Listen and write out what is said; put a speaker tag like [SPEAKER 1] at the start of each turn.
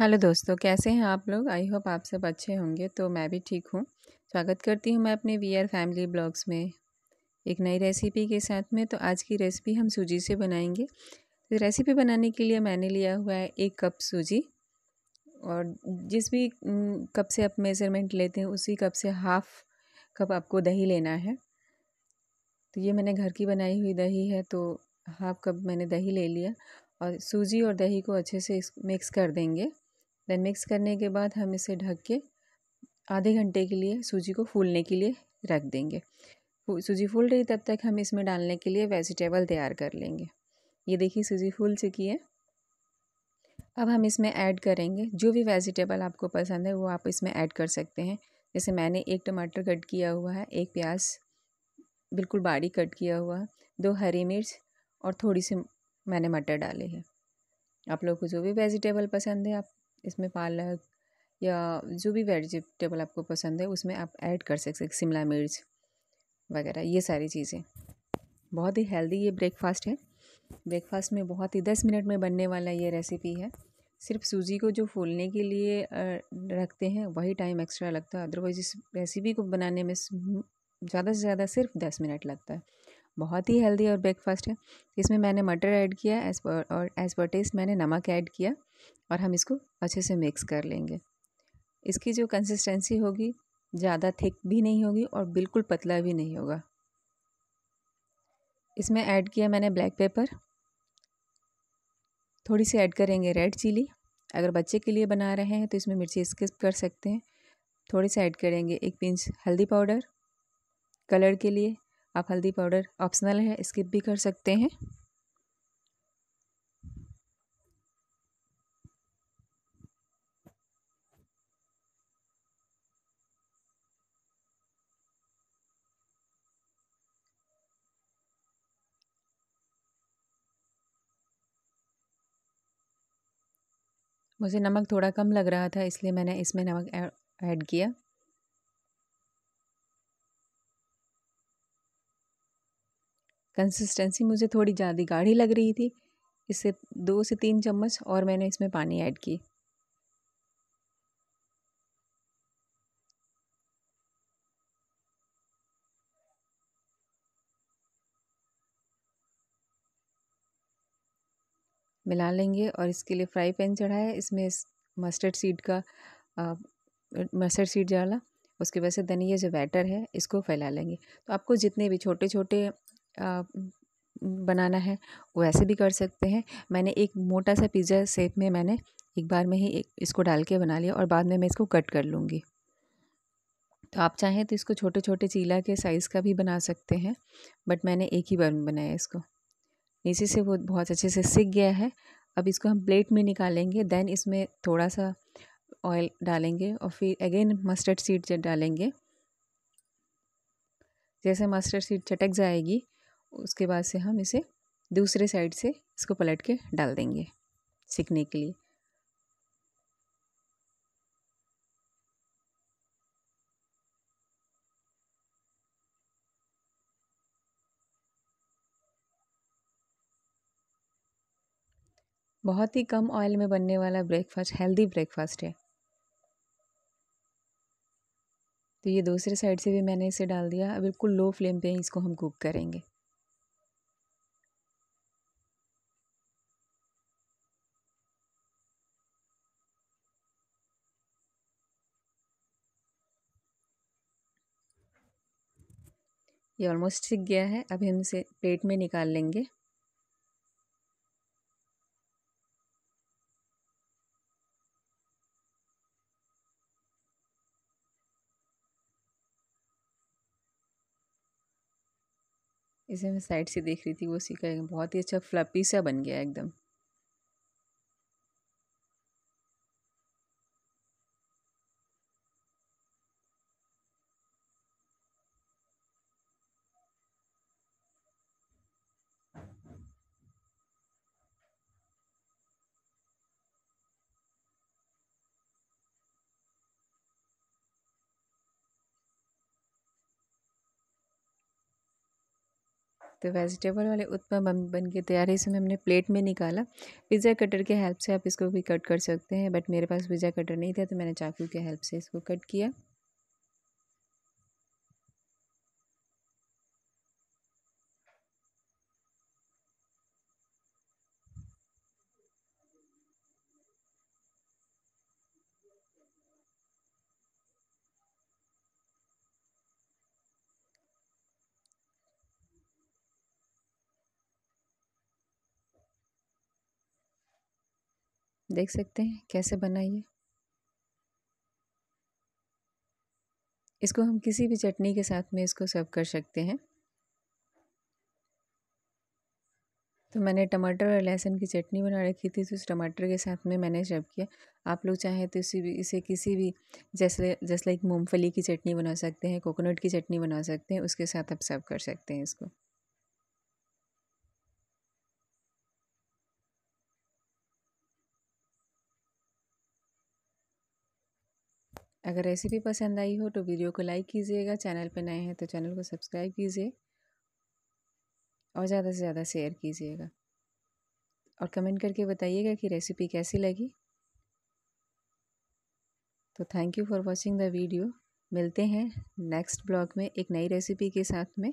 [SPEAKER 1] hello दोस्तों कैसे हैं आप लोग आई होप आप सब अच्छे होंगे तो मैं भी ठीक हूँ स्वागत करती हूँ मैं अपने वी आर फैमिली ब्लॉग्स में एक नई रेसिपी के साथ में तो आज की रेसिपी हम सूजी से बनाएंगे तो रेसिपी बनाने के लिए मैंने लिया हुआ है एक कप सूजी और जिस भी कप से आप मेज़रमेंट लेते हैं उसी कप से हाफ़ कप आपको दही लेना है तो ये मैंने घर की बनाई हुई दही है तो हाफ़ कप मैंने दही ले लिया और सूजी और दही को अच्छे से मिक्स कर देंगे देन मिक्स करने के बाद हम इसे ढक के आधे घंटे के लिए सूजी को फूलने के लिए रख देंगे सूजी फूल रही तब तक हम इसमें डालने के लिए वेजिटेबल तैयार कर लेंगे ये देखिए सूजी फूल चुकी है अब हम इसमें ऐड करेंगे जो भी वेजिटेबल आपको पसंद है वो आप इसमें ऐड कर सकते हैं जैसे मैंने एक टमाटर कट किया हुआ है एक प्याज बिल्कुल बारीक कट किया हुआ है दो हरी मिर्च और थोड़ी सी मैंने मटर डाले हैं आप लोग को जो भी वेजिटेबल पसंद है आप इसमें पालक या जो भी वेजिटेबल आपको पसंद है उसमें आप ऐड कर सकते शिमला मिर्च वगैरह ये सारी चीज़ें बहुत ही हेल्दी ये ब्रेकफास्ट है ब्रेकफास्ट में बहुत ही दस मिनट में बनने वाला ये रेसिपी है सिर्फ सूजी को जो फूलने के लिए रखते हैं वही टाइम एक्स्ट्रा लगता है अदरवाइज़ इस रेसिपी को बनाने में ज़्यादा से ज़्यादा सिर्फ दस मिनट लगता है बहुत ही हेल्दी और ब्रेकफास्ट है इसमें मैंने मटर ऐड किया एज पर और एज पर टेस्ट मैंने नमक ऐड किया और हम इसको अच्छे से मिक्स कर लेंगे इसकी जो कंसिस्टेंसी होगी ज़्यादा थिक भी नहीं होगी और बिल्कुल पतला भी नहीं होगा इसमें ऐड किया मैंने ब्लैक पेपर थोड़ी सी ऐड करेंगे रेड चिली अगर बच्चे के लिए बना रहे हैं तो इसमें मिर्ची स्किप कर सकते हैं थोड़ी सी ऐड करेंगे एक पिंच हल्दी पाउडर कलर के लिए आप हल्दी पाउडर ऑप्शनल है स्किप भी कर सकते हैं मुझे नमक थोड़ा कम लग रहा था इसलिए मैंने इसमें नमक ऐड किया कंसिस्टेंसी मुझे थोड़ी ज़्यादा गाढ़ी लग रही थी इससे दो से तीन चम्मच और मैंने इसमें पानी ऐड की मिला लेंगे और इसके लिए फ्राई पैन चढ़ाया इसमें इस मस्टर्ड सीड का आ, मस्टर्ड सीड डाला उसके वजह से धनिया जो बैटर है इसको फैला लेंगे तो आपको जितने भी छोटे छोटे बनाना है वो ऐसे भी कर सकते हैं मैंने एक मोटा सा पिज़्ज़ा सेप में मैंने एक बार में ही इसको डाल के बना लिया और बाद में मैं इसको कट कर लूँगी तो आप चाहें तो इसको छोटे छोटे चीला के साइज़ का भी बना सकते हैं बट मैंने एक ही बार में बनाया इसको नीचे से वो बहुत अच्छे से सीख गया है अब इसको हम प्लेट में निकालेंगे देन इसमें थोड़ा सा ऑयल डालेंगे और फिर अगेन मस्टर्ड सीड डालेंगे जैसे मस्टर्ड सीड चटक जाएगी उसके बाद से हम इसे दूसरे साइड से इसको पलट के डाल देंगे सीखने के लिए बहुत ही कम ऑयल में बनने वाला ब्रेकफास्ट हेल्दी ब्रेकफास्ट है तो ये दूसरे साइड से भी मैंने इसे डाल दिया बिल्कुल लो फ्लेम पे इसको हम कुक करेंगे ये ऑलमोस्ट सीख गया है अभी हम इसे प्लेट में निकाल लेंगे इसे मैं साइड से देख रही थी वो सीखा बहुत ही अच्छा फ्लपी सा बन गया एकदम तो वेजिटेबल वाले उत्पम बन के तैयार है इसमें हमने प्लेट में निकाला पिज़्ज़ा कटर के हेल्प से आप इसको भी कट कर सकते हैं बट मेरे पास पिज़्ज़ा कटर नहीं था तो मैंने चाकू के हेल्प से इसको कट किया देख सकते हैं कैसे बना ये इसको हम किसी भी चटनी के साथ में इसको सर्व कर सकते हैं तो मैंने टमाटर और लहसुन की चटनी बना रखी थी तो उस टमाटर के साथ में मैंने सर्व किया आप लोग चाहें तो इसी भी इसे किसी भी जैसे जैसे लाइक मूँगफली की चटनी बना सकते हैं कोकोनट की चटनी बना सकते हैं उसके साथ आप सर्व कर सकते हैं इसको अगर रेसिपी पसंद आई हो तो वीडियो को लाइक कीजिएगा चैनल पर नए हैं तो चैनल को सब्सक्राइब कीजिए और ज़्यादा से ज़्यादा शेयर कीजिएगा और कमेंट करके बताइएगा कि रेसिपी कैसी लगी तो thank you for watching the video मिलते हैं नेक्स्ट ब्लॉग में एक नई रेसिपी के साथ में